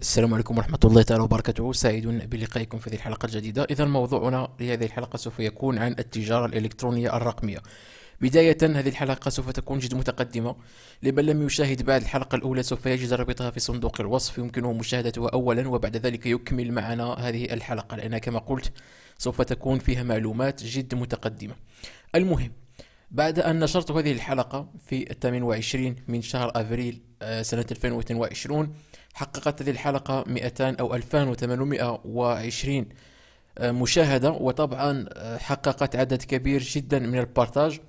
السلام عليكم ورحمة الله تعالى وبركاته سعيد بلقائكم في هذه الحلقة الجديدة إذا موضوعنا لهذه الحلقة سوف يكون عن التجارة الإلكترونية الرقمية بداية هذه الحلقة سوف تكون جد متقدمة لمن لم يشاهد بعد الحلقة الأولى سوف يجد رابطها في صندوق الوصف يمكنه مشاهدتها أولا وبعد ذلك يكمل معنا هذه الحلقة لأنها كما قلت سوف تكون فيها معلومات جد متقدمة المهم بعد أن نشرت هذه الحلقة في 28 من شهر أفريل آه، سنة 2022 حققت هذه الحلقة 200 أو 2820 آه، مشاهدة وطبعا آه، حققت عدد كبير جدا من البارتاج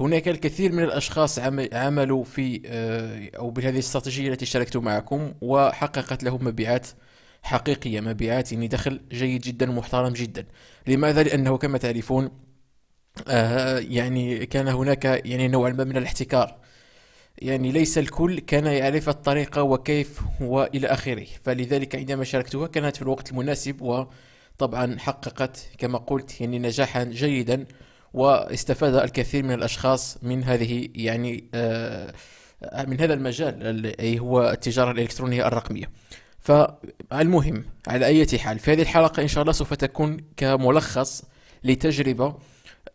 هناك الكثير من الأشخاص عملوا في آه، أو بهذه الاستراتيجية التي شاركت معكم وحققت لهم مبيعات حقيقية مبيعات يعني دخل جيد جدا محترم جدا لماذا؟ لأنه كما تعرفون يعني كان هناك يعني نوعا ما من الاحتكار يعني ليس الكل كان يعرف الطريقة وكيف وإلى آخره فلذلك عندما شاركتها كانت في الوقت المناسب وطبعا حققت كما قلت يعني نجاحا جيدا واستفاد الكثير من الأشخاص من هذه يعني آه من هذا المجال أي هو التجارة الإلكترونية الرقمية فالمهم على أي حال في هذه الحلقة إن شاء الله سوف تكون كملخص لتجربة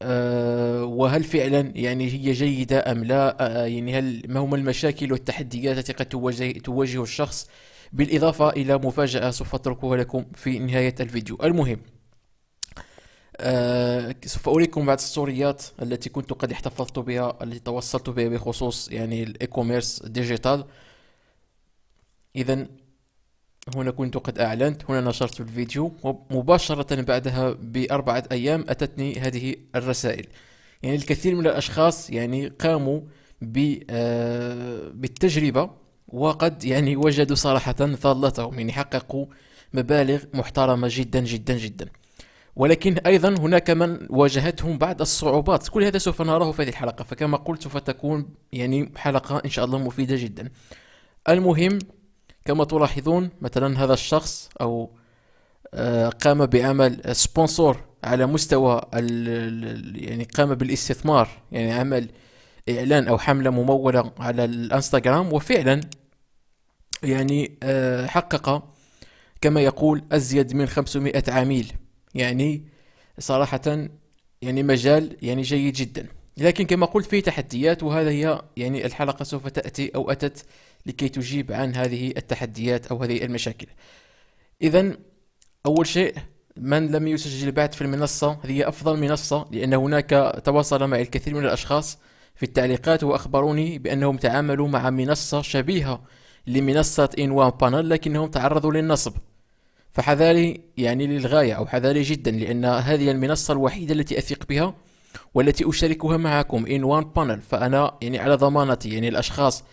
آه، وهل فعلا يعني هي جيدة أم لا آه، يعني هل ما هما المشاكل والتحديات التي قد تواجه, تواجه الشخص بالإضافة إلى مفاجأة سوف أتركها لكم في نهاية الفيديو المهم آه، سوف أريكم بعض السوريات التي كنت قد احتفظت بها التي توصلت بها بخصوص يعني الإيكوميرس ديجيتال إذا هنا كنت قد أعلنت هنا نشرت الفيديو ومباشرة بعدها بأربعة أيام أتتني هذه الرسائل يعني الكثير من الأشخاص يعني قاموا آه، بالتجربة وقد يعني وجدوا صراحة فضلتهم يعني حققوا مبالغ محترمة جدا جدا جدا ولكن أيضا هناك من واجهتهم بعض الصعوبات كل هذا سوف نراه في هذه الحلقة فكما قلت سوف تكون يعني حلقة إن شاء الله مفيدة جدا المهم كما تلاحظون مثلا هذا الشخص أو آه، قام بعمل سبونسور على مستوى يعني قام بالاستثمار يعني عمل إعلان أو حملة ممولة على الانستغرام وفعلا يعني آه، حقق كما يقول أزيد من 500 عميل يعني صراحة يعني مجال يعني جيد جدا لكن كما قلت فيه تحديات وهذا هي يعني الحلقة سوف تأتي أو أتت لكي تجيب عن هذه التحديات أو هذه المشاكل إذا أول شيء من لم يسجل بعد في المنصة هي أفضل منصة لأن هناك تواصل معي الكثير من الأشخاص في التعليقات وأخبروني بأنهم تعاملوا مع منصة شبيهة لمنصة إنوان بانل لكنهم تعرضوا للنصب فحذاري يعني للغاية أو حذاري جدا لأن هذه المنصة الوحيدة التي أثق بها والتي أشاركها معكم in one panel فأنا يعني على ضمانتي يعني الأشخاص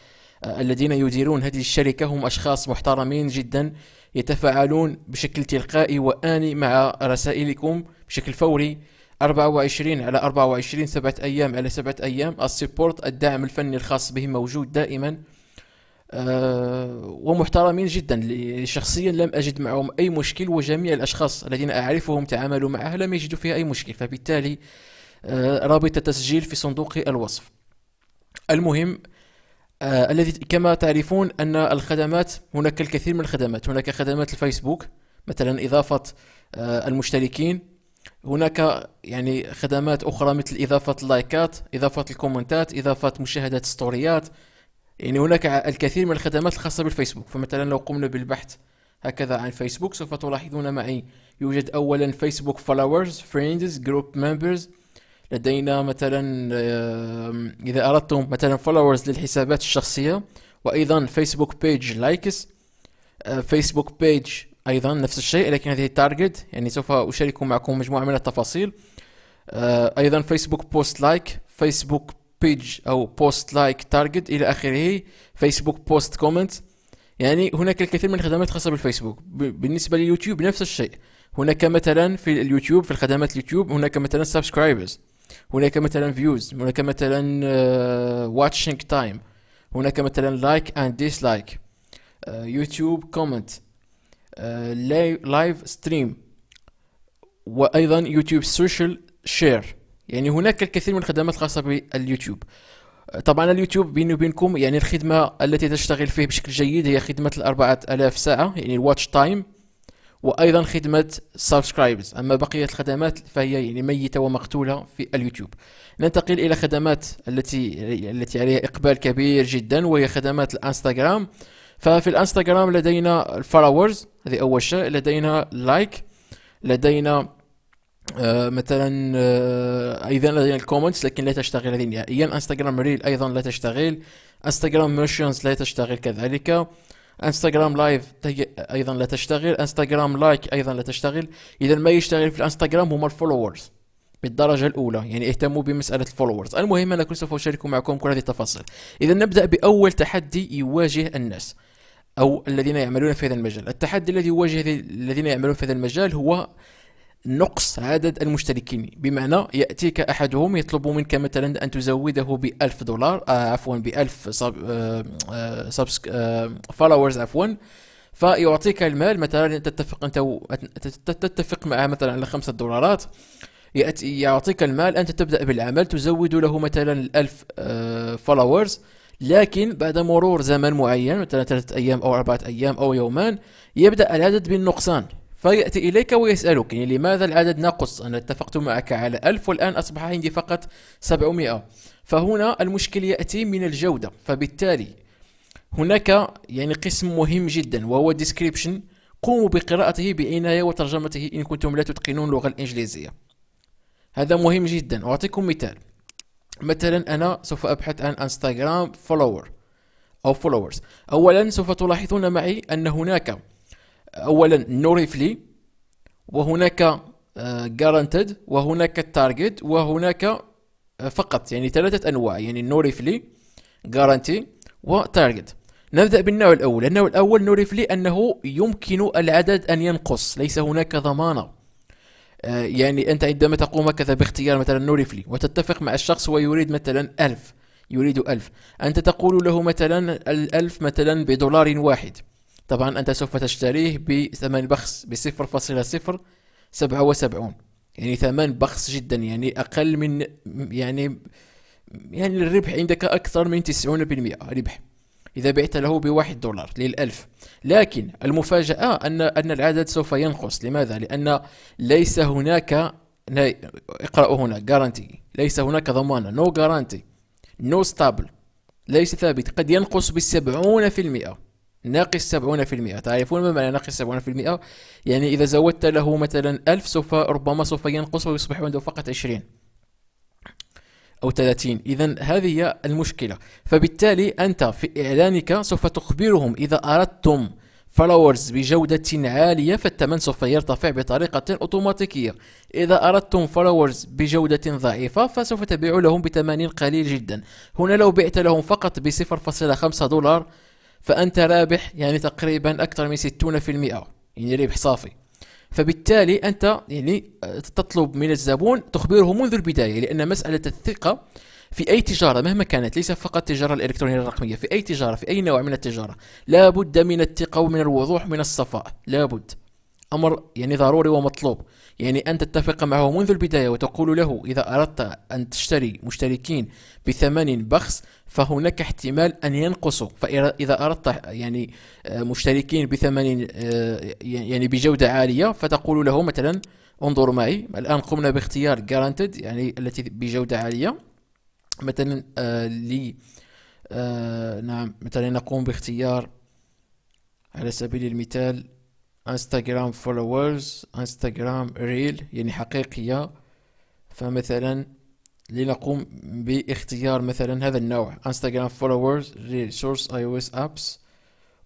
آه، الذين يديرون هذه الشركة هم أشخاص محترمين جدا يتفاعلون بشكل تلقائي وآني مع رسائلكم بشكل فوري 24 على 24 سبعة أيام على سبعة أيام السبورت الدعم الفني الخاص بهم موجود دائما آه، ومحترمين جدا شخصيا لم أجد معهم أي مشكل وجميع الأشخاص الذين أعرفهم تعاملوا معها لم يجدوا فيها أي مشكل فبالتالي آه، رابط التسجيل في صندوق الوصف المهم آه، الذي كما تعرفون ان الخدمات هناك الكثير من الخدمات هناك خدمات الفيسبوك مثلا اضافه آه، المشتركين هناك يعني خدمات اخرى مثل اضافه اللايكات اضافه الكومنتات اضافه مشاهده ستوريات يعني هناك الكثير من الخدمات الخاصه بالفيسبوك فمثلا لو قمنا بالبحث هكذا عن فيسبوك سوف تلاحظون معي يوجد اولا فيسبوك فولورز فريندز جروب ممبرز لدينا مثلا اذا اردتم مثلا فولورز للحسابات الشخصيه وايضا فيسبوك بيج لايكس فيسبوك بيج ايضا نفس الشيء لكن هذه التارجت يعني سوف اشارك معكم مجموعه من التفاصيل آه، ايضا فيسبوك بوست لايك فيسبوك بيج او بوست لايك تارجت الى اخره فيسبوك بوست كومنت يعني هناك الكثير من الخدمات الخاصه بالفيسبوك بالنسبه لليوتيوب نفس الشيء هناك مثلا في اليوتيوب في الخدمات اليوتيوب هناك مثلا سبسكرايبرز هناك مثلا فيوز هناك مثلا واتشينج آه، تايم هناك مثلا لايك اند ديسلايك يوتيوب كومنت لايف ستريم وايضا يوتيوب سوشيال شير يعني هناك الكثير من الخدمات الخاصه باليوتيوب آه، طبعا اليوتيوب بيني وبينكم يعني الخدمه التي تشتغل فيه بشكل جيد هي خدمه الأربعة ألاف ساعه يعني الواتش تايم وايضا خدمه سبسكرايبز اما بقيه الخدمات فهي يعني ميته ومقتوله في اليوتيوب ننتقل الى خدمات التي التي عليها اقبال كبير جدا وهي خدمات الانستغرام ففي الانستغرام لدينا الفولورز هذه اول شيء لدينا لايك لدينا آه مثلا آه ايضا لدينا الكومنتس لكن لا تشتغل هذه نهائيا يعني انستغرام ريل ايضا لا تشتغل انستغرام ميرشنز لا تشتغل كذلك انستغرام لايف ايضا لا تشتغل انستغرام لايك ايضا لا تشتغل اذا ما يشتغل في الانستغرام هما الفولورز بالدرجة الأولى يعني اهتموا بمسألة الفولورز المهم أنا سوف أشارك معكم كل هذه التفاصيل إذا نبدأ بأول تحدي يواجه الناس أو الذين يعملون في هذا المجال التحدي الذي يواجه الذين يعملون في هذا المجال هو نقص عدد المشتركين بمعنى يأتيك أحدهم يطلب منك مثلا أن تزوده بألف دولار آه عفوا بألف سب... آه سبسك... آه فولورز آه، عفوا فيعطيك المال مثلا تتفق أنت تتفق معه مثلا على خمسة دولارات يأتي... يعطيك المال أنت تبدأ بالعمل تزود له مثلا الألف آه فولورز لكن بعد مرور زمن معين مثلا ثلاثة أيام أو أربعة أيام أو يومان يبدأ العدد بالنقصان فيأتي إليك ويسألك يعني لماذا العدد ناقص أنا اتفقت معك على ألف والآن أصبح عندي فقط سبعمائة فهنا المشكل يأتي من الجودة فبالتالي هناك يعني قسم مهم جدا وهو description قوموا بقراءته بعناية وترجمته إن كنتم لا تتقنون اللغة الإنجليزية هذا مهم جدا أعطيكم مثال مثلا أنا سوف أبحث عن انستغرام فولور أو فولورز أولا سوف تلاحظون معي أن هناك اولا نوريفلي وهناك جارانتيد آه، وهناك التارجت وهناك آه، فقط يعني ثلاثة أنواع يعني نوريفلي جارانتي وتارجت نبدأ بالنوع الأول النوع الأول نوريفلي أنه يمكن العدد أن ينقص ليس هناك ضمانة آه، يعني أنت عندما تقوم كذا باختيار مثلا نوريفلي وتتفق مع الشخص ويريد مثلا ألف يريد ألف أنت تقول له مثلا الألف مثلا بدولار واحد طبعا أنت سوف تشتريه بثمن بخس ب 0077 يعني ثمن بخس جدا يعني أقل من يعني يعني الربح عندك أكثر من 90% ربح إذا بعت له بواحد دولار للألف لكن المفاجأة أن أن العدد سوف ينقص لماذا؟ لأن ليس هناك اقرأوا هنا جارانتي ليس هناك ضمانة نو جارانتي نو ستابل ليس ثابت قد ينقص بالسبعون في المئة ناقص 70% تعرفون ما معنى ناقص 70% يعني إذا زودت له مثلا 1000 سوف ربما سوف ينقص ويصبح عنده فقط 20 أو 30 إذا هذه هي المشكلة فبالتالي أنت في إعلانك سوف تخبرهم إذا أردتم فولورز بجودة عالية فالثمن سوف يرتفع بطريقة أوتوماتيكية إذا أردتم فولورز بجودة ضعيفة فسوف تبيع لهم بثمن قليل جدا هنا لو بعت لهم فقط ب 0.5 دولار فأنت رابح يعني تقريبا أكثر من 60% يعني ربح صافي فبالتالي أنت يعني تطلب من الزبون تخبره منذ البداية لأن مسألة الثقة في أي تجارة مهما كانت ليس فقط التجارة الإلكترونية الرقمية في أي تجارة في أي نوع من التجارة لابد من الثقة ومن الوضوح من الصفاء لابد امر يعني ضروري ومطلوب يعني ان تتفق معه منذ البدايه وتقول له اذا اردت ان تشتري مشتركين بثمن بخس فهناك احتمال ان ينقصوا فاذا اردت يعني آه، مشتركين بثمن آه، يعني بجوده عاليه فتقول له مثلا انظروا معي الان قمنا باختيار جارانتيد يعني التي بجوده عاليه مثلا آه لي آه نعم مثلا نقوم باختيار على سبيل المثال انستغرام فولورز انستغرام ريل يعني حقيقية فمثلا لنقوم باختيار مثلا هذا النوع انستغرام فولورز ريل سورس اي او اس ابس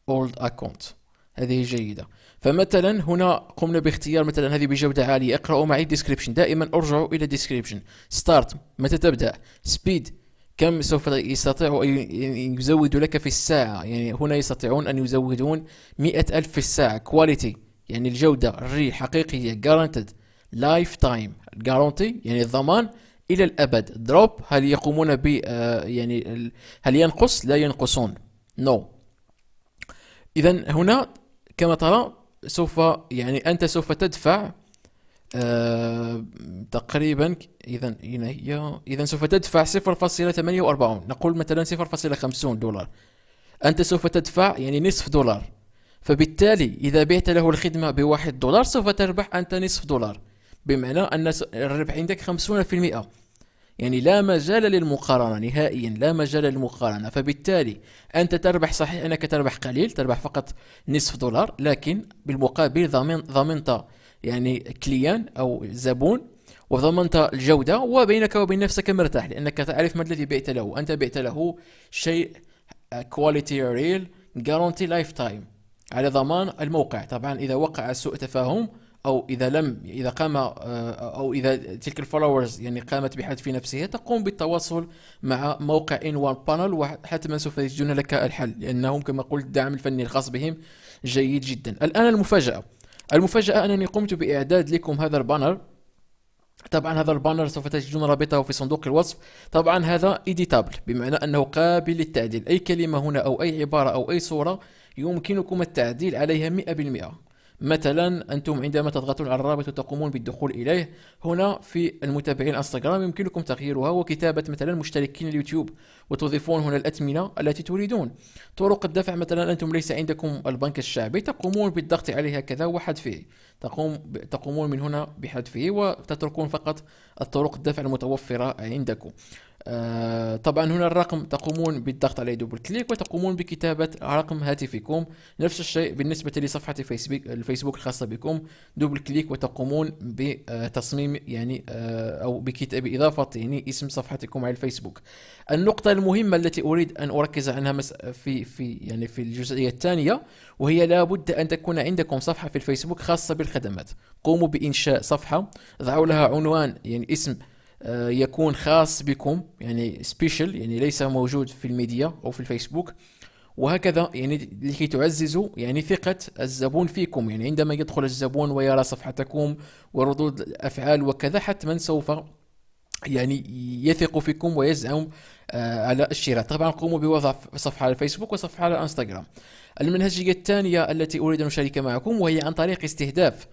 اولد اكونت هذه جيدة فمثلا هنا قمنا باختيار مثلا هذه بجودة عالية اقرأوا معي الديسكريبشن دائما ارجعوا الى الديسكريبشن ستارت متى تبدأ سبيد كم سوف يستطيع أن يزودوا لك في الساعة يعني هنا يستطيعون أن يزودون مئة ألف في الساعة كواليتي يعني الجودة الري حقيقية guaranteed لايف تايم guarantee يعني الضمان إلى الأبد دروب هل يقومون ب آه، يعني هل ينقص لا ينقصون نو no. إذا هنا كما ترى سوف يعني أنت سوف تدفع آه، تقريبا اذا هي اذا سوف تدفع 0.48 نقول مثلا 0.50 دولار انت سوف تدفع يعني نصف دولار فبالتالي اذا بعت له الخدمه بواحد دولار سوف تربح انت نصف دولار بمعنى ان الربح عندك 50% يعني لا مجال للمقارنه نهائيا لا مجال للمقارنه فبالتالي انت تربح صحيح انك تربح قليل تربح فقط نصف دولار لكن بالمقابل ضمنت يعني كليان او زبون وضمنت الجودة وبينك وبين نفسك مرتاح لأنك تعرف ما الذي بعت له أنت بعت له شيء كواليتي ريل جارونتي لايف تايم على ضمان الموقع طبعا إذا وقع سوء تفاهم أو إذا لم إذا قام آه، أو إذا تلك الفولورز يعني قامت بحد في نفسها تقوم بالتواصل مع موقع إن وان بانل وحتما سوف يجدون لك الحل لأنهم كما قلت الدعم الفني الخاص بهم جيد جدا الآن المفاجأة المفاجأة أنني قمت بإعداد لكم هذا البانر طبعا هذا البانر سوف تجدون رابطه في صندوق الوصف طبعا هذا إديتابل بمعنى أنه قابل للتعديل أي كلمة هنا أو أي عبارة أو أي صورة يمكنكم التعديل عليها 100% مثلا انتم عندما تضغطون على الرابط وتقومون بالدخول اليه هنا في المتابعين الانستغرام يمكنكم تغييرها وكتابه مثلا مشتركين اليوتيوب وتضيفون هنا الاثمنه التي تريدون طرق الدفع مثلا انتم ليس عندكم البنك الشعبي تقومون بالضغط عليه هكذا وحذفه تقوم تقومون من هنا بحذفه وتتركون فقط الطرق الدفع المتوفره عندكم آه طبعا هنا الرقم تقومون بالضغط عليه دوبل كليك وتقومون بكتابة رقم هاتفكم نفس الشيء بالنسبة لصفحة فيسبوك الفيسبوك الخاصة بكم دوبل كليك وتقومون بتصميم يعني آه أو إضافة يعني اسم صفحتكم على الفيسبوك النقطة المهمة التي أريد أن أركز عنها في في يعني في الجزئية الثانية وهي لابد أن تكون عندكم صفحة في الفيسبوك خاصة بالخدمات قوموا بإنشاء صفحة ضعوا لها عنوان يعني اسم آه، يكون خاص بكم يعني سبيشل يعني ليس موجود في الميديا او في الفيسبوك وهكذا يعني لكي تعززوا يعني ثقة الزبون فيكم يعني عندما يدخل الزبون ويرى صفحتكم وردود الأفعال وكذا حتما سوف يعني يثق فيكم ويزعم آه، على الشراء طبعا قوموا بوضع صفحة على الفيسبوك وصفحة على الانستغرام المنهجية الثانية التي أريد أن اشارك معكم وهي عن طريق استهداف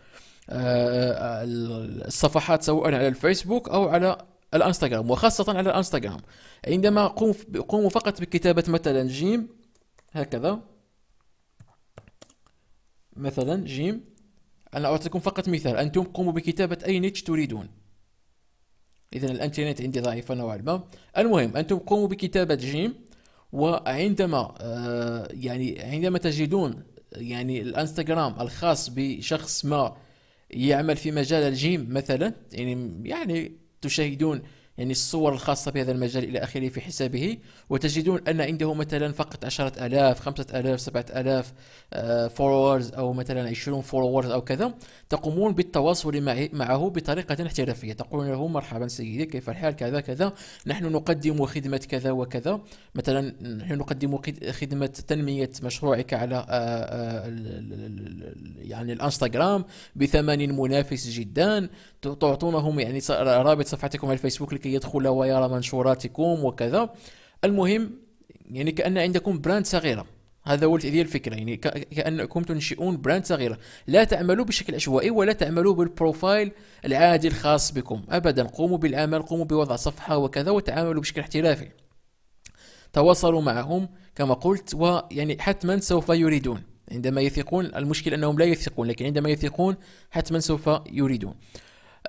الصفحات سواء على الفيسبوك او على الانستغرام وخاصة على الانستغرام عندما قوم قوموا فقط بكتابة مثلا جيم هكذا مثلا جيم انا اعطيكم فقط مثال انتم قوموا بكتابة اي نيتش تريدون اذا الانترنت عندي ضعيفة نوعا ما المهم انتم قوموا بكتابة جيم وعندما آه، يعني عندما تجدون يعني الانستغرام الخاص بشخص ما يعمل في مجال الجيم مثلا يعني يعني تشاهدون يعني الصور الخاصة بهذا المجال إلى آخره في حسابه وتجدون أن عنده مثلا فقط 10000 5000 7000 فولورز أو مثلا 20 فولورز أو كذا تقومون بالتواصل معه بطريقة احترافية تقولون له مرحبا سيدي كيف الحال كذا كذا نحن نقدم خدمة كذا وكذا مثلا نحن نقدم خدمة تنمية مشروعك على آه، آه، يعني الانستغرام بثمن منافس جدا تعطونهم يعني رابط صفحتكم على الفيسبوك لكي يدخل ويرى منشوراتكم وكذا المهم يعني كأن عندكم براند صغيرة هذا هو هذه الفكرة يعني كأنكم تنشئون براند صغيرة لا تعملوا بشكل عشوائي ولا تعملوا بالبروفايل العادي الخاص بكم أبدا قوموا بالعمل قوموا بوضع صفحة وكذا وتعاملوا بشكل احترافي تواصلوا معهم كما قلت ويعني حتما سوف يريدون عندما يثقون المشكل أنهم لا يثقون لكن عندما يثقون حتما سوف يريدون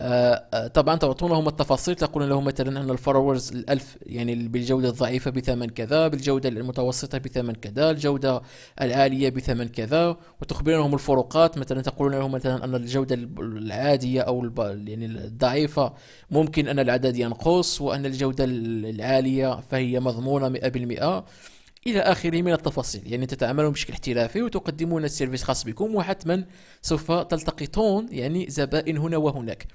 آه، آه، طبعا تعطونهم التفاصيل تقولون لهم مثلا ان الفولورز الألف يعني بالجودة الضعيفة بثمن كذا بالجودة المتوسطة بثمن كذا الجودة العالية بثمن كذا وتخبرونهم الفروقات مثلا تقولون لهم مثلا ان الجودة العادية او يعني الضعيفة ممكن ان العدد ينقص وان الجودة العالية فهي مضمونة 100% الى اخره من التفاصيل يعني تتعاملون بشكل احترافي وتقدمون السيرفيس خاص بكم وحتما سوف تلتقطون يعني زبائن هنا وهناك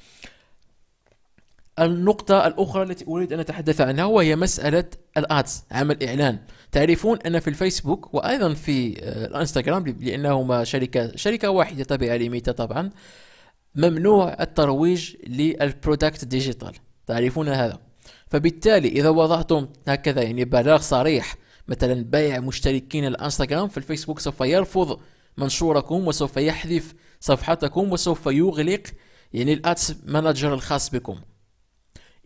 النقطة الأخرى التي أريد أن أتحدث عنها وهي مسألة الأدز عمل إعلان تعرفون أن في الفيسبوك وأيضا في آه، الإنستغرام لأنهما شركة شركة واحدة تابعة لميتا طبعا ممنوع الترويج للبرودكت ديجيتال تعرفون هذا فبالتالي إذا وضعتم هكذا يعني بلاغ صريح مثلا بيع مشتركين الانستغرام في الفيسبوك سوف يرفض منشوركم وسوف يحذف صفحتكم وسوف يغلق يعني الادس مانجر الخاص بكم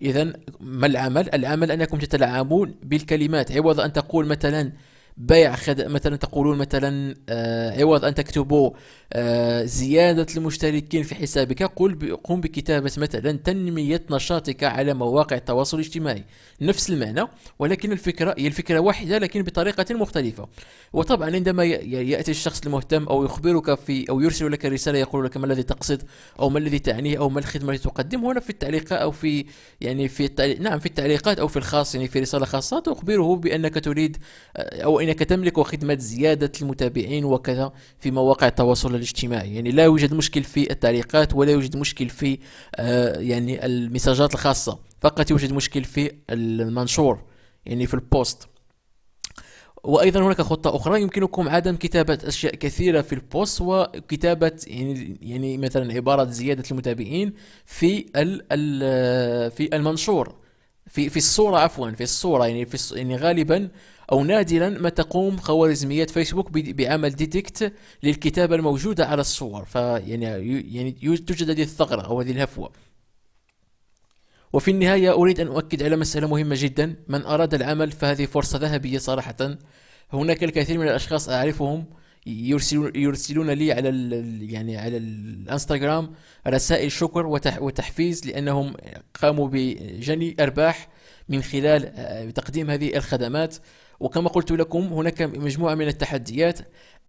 اذا ما العمل العمل انكم تتلاعبون بالكلمات عوض ان تقول مثلا بيع خد... مثلا تقولون مثلا آه عوض إيه ان تكتبوا آه زياده المشتركين في حسابك قل ب... قم بكتابه مثلا تنميه نشاطك على مواقع التواصل الاجتماعي نفس المعنى ولكن الفكره هي الفكره واحده لكن بطريقه مختلفه وطبعا عندما ي... ياتي الشخص المهتم او يخبرك في او يرسل لك رساله يقول لك ما الذي تقصد او ما الذي تعنيه او ما الخدمه التي تقدم هنا في التعليق او في يعني في التعليق نعم في التعليقات او في الخاص يعني في رساله خاصه تخبره بانك تريد آه، او إن انك تملك خدمة زيادة المتابعين وكذا في مواقع التواصل الاجتماعي يعني لا يوجد مشكل في التعليقات ولا يوجد مشكل في آه، يعني المساجات الخاصة فقط يوجد مشكل في المنشور يعني في البوست وايضا هناك خطه اخرى يمكنكم عدم كتابه اشياء كثيره في البوست وكتابه يعني يعني مثلا عباره زياده المتابعين في الـ الـ آه، في المنشور في في الصوره عفوا في الصوره يعني في يعني غالبا أو نادرا ما تقوم خوارزميات فيسبوك بعمل ديتكت للكتابة الموجودة على الصور فيعني يعني, يعني توجد هذه الثغرة أو هذه الهفوة وفي النهاية أريد أن أؤكد على مسألة مهمة جدا من أراد العمل فهذه فرصة ذهبية صراحة هناك الكثير من الأشخاص أعرفهم يرسلون يرسلون لي على يعني على الانستغرام رسائل شكر وتحفيز لانهم قاموا بجني ارباح من خلال آه، تقديم هذه الخدمات وكما قلت لكم هناك مجموعة من التحديات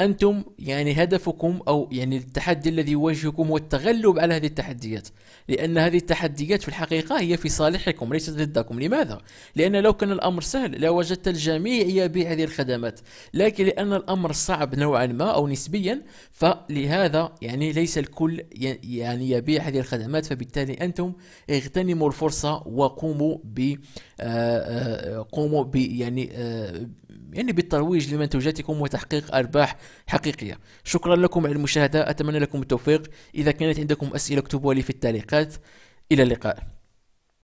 انتم يعني هدفكم او يعني التحدي الذي يواجهكم هو التغلب على هذه التحديات لان هذه التحديات في الحقيقه هي في صالحكم ليست ضدكم لماذا لان لو كان الامر سهل لوجدت الجميع يبيع هذه الخدمات لكن لان الامر صعب نوعا ما او نسبيا فلهذا يعني ليس الكل يعني يبيع هذه الخدمات فبالتالي انتم اغتنموا الفرصه وقوموا ب آه، آه، قوموا ب يعني آه، يعني بالترويج لمنتوجاتكم وتحقيق أرباح حقيقية شكرا لكم على المشاهدة أتمنى لكم التوفيق إذا كانت عندكم أسئلة اكتبوها لي في التعليقات إلى اللقاء